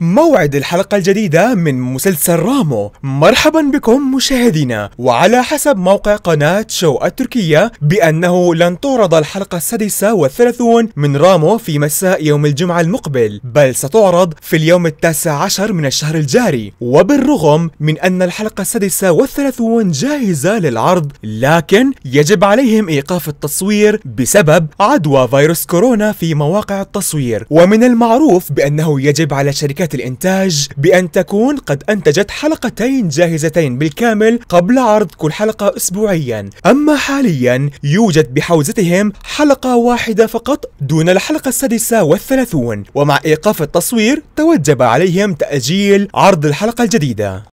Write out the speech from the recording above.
موعد الحلقة الجديدة من مسلسل رامو مرحبا بكم مشاهدينا وعلى حسب موقع قناة شو التركية بأنه لن تعرض الحلقة السادسة والثلاثون من رامو في مساء يوم الجمعة المقبل بل ستعرض في اليوم التاسع عشر من الشهر الجاري وبالرغم من أن الحلقة السادسة والثلاثون جاهزة للعرض لكن يجب عليهم إيقاف التصوير بسبب عدوى فيروس كورونا في مواقع التصوير ومن المعروف بأنه يجب على شركات الإنتاج بأن تكون قد أنتجت حلقتين جاهزتين بالكامل قبل عرض كل حلقة أسبوعيا أما حاليا يوجد بحوزتهم حلقة واحدة فقط دون الحلقة السادسة والثلاثون ومع إيقاف التصوير توجب عليهم تأجيل عرض الحلقة الجديدة